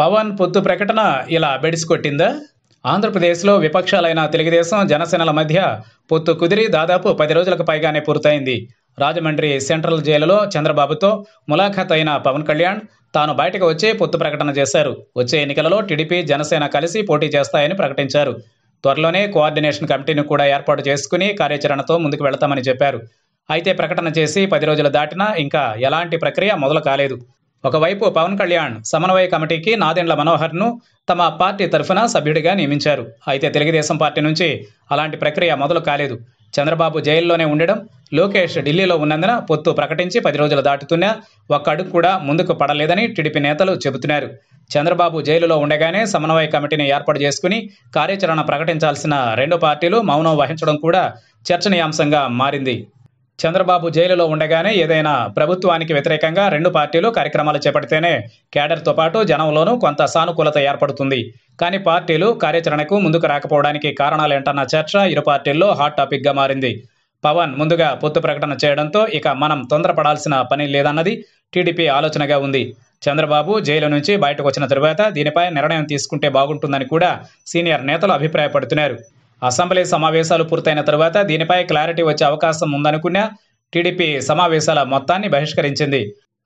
పవన్ పొత్తు ప్రకటన ఇలా బెడిసికొట్టిందా ఆంధ్రప్రదేశ్లో విపక్షాలైన తెలుగుదేశం జనసేనల మధ్య పొత్తు కుదిరి దాదాపు పది రోజులకు పైగానే పూర్తయింది రాజమండ్రి సెంట్రల్ జైలులో చంద్రబాబుతో ములాఖాత్ అయిన పవన్ కళ్యాణ్ తాను బయటకు వచ్చే పొత్తు ప్రకటన చేశారు వచ్చే ఎన్నికలలో టీడీపీ జనసేన కలిసి పోటీ చేస్తాయని ప్రకటించారు త్వరలోనే కోఆర్డినేషన్ కమిటీని కూడా ఏర్పాటు చేసుకుని కార్యాచరణతో ముందుకు వెళతామని చెప్పారు అయితే ప్రకటన చేసి పది రోజులు దాటినా ఇంకా ఎలాంటి ప్రక్రియ మొదలు కాలేదు ఒకవైపు పవన్ కళ్యాణ్ సమన్వయ కమిటీకి నాదెండ్ల మనోహర్ను తమ పార్టీ తరఫున సభ్యుడిగా నియమించారు అయితే తెలుగుదేశం పార్టీ నుంచి అలాంటి ప్రక్రియ మొదలు కాలేదు చంద్రబాబు జైల్లోనే ఉండడం లోకేష్ ఢిల్లీలో ఉన్నందున పొత్తు ప్రకటించి పది రోజులు దాటుతున్నా ఒక్క అడుగు కూడా ముందుకు పడలేదని టీడీపీ నేతలు చెబుతున్నారు చంద్రబాబు జైలులో ఉండగానే సమన్వయ కమిటీని ఏర్పాటు చేసుకుని కార్యాచరణ ప్రకటించాల్సిన రెండు పార్టీలు మౌనం వహించడం కూడా చర్చనీయాంశంగా మారింది చంద్రబాబు జైలులో ఉండగానే ఏదైనా ప్రభుత్వానికి వ్యతిరేకంగా రెండు పార్టీలు కార్యక్రమాలు చేపడితేనే కేడర్తో పాటు జనంలోనూ కొంత సానుకూలత ఏర్పడుతుంది కానీ పార్టీలు కార్యాచరణకు ముందుకు రాకపోవడానికి కారణాలేంటన్న చర్చ ఇరు పార్టీల్లో హాట్ టాపిక్గా మారింది పవన్ ముందుగా పొత్తు ప్రకటన చేయడంతో ఇక మనం తొందరపడాల్సిన పని లేదన్నది టీడీపీ ఆలోచనగా ఉంది చంద్రబాబు జైలు నుంచి బయటకు వచ్చిన తరువాత దీనిపై నిర్ణయం తీసుకుంటే బాగుంటుందని కూడా సీనియర్ నేతలు అభిప్రాయపడుతున్నారు అసెంబ్లీ సమావేశాలు పూర్తయిన తర్వాత దీనిపై క్లారిటీ వచ్చే అవకాశం ఉందనుకున్న టీడీపీ సమావేశాల మొత్తాన్ని బహిష్కరించింది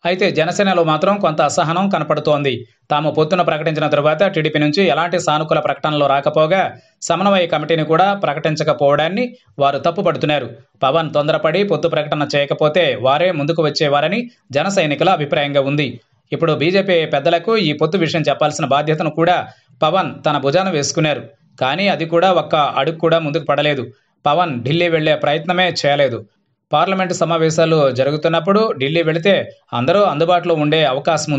అయితే జనసేనలో మాత్రం కొంత అసహనం కనపడుతోంది తాము పొత్తున ప్రకటించిన తరువాత టీడీపీ నుంచి ఎలాంటి సానుకూల ప్రకటనలు రాకపోగా సమన్వయ కమిటీని కూడా ప్రకటించకపోవడాన్ని వారు తప్పుపడుతున్నారు పవన్ తొందరపడి పొత్తు ప్రకటన చేయకపోతే వారే ముందుకు వచ్చేవారని జన అభిప్రాయంగా ఉంది ఇప్పుడు బీజేపీ పెద్దలకు ఈ పొత్తు విషయం చెప్పాల్సిన బాధ్యతను కూడా పవన్ తన భుజాన వేసుకున్నారు కానీ అది కూడా ఒక్క అడుగు కూడా ముందుకు పడలేదు పవన్ ఢిల్లీ వెళ్లే ప్రయత్నమే చేయలేదు పార్లమెంటు సమావేశాలు జరుగుతున్నప్పుడు ఢిల్లీ వెళితే అందరూ అందుబాటులో ఉండే అవకాశం ఉంది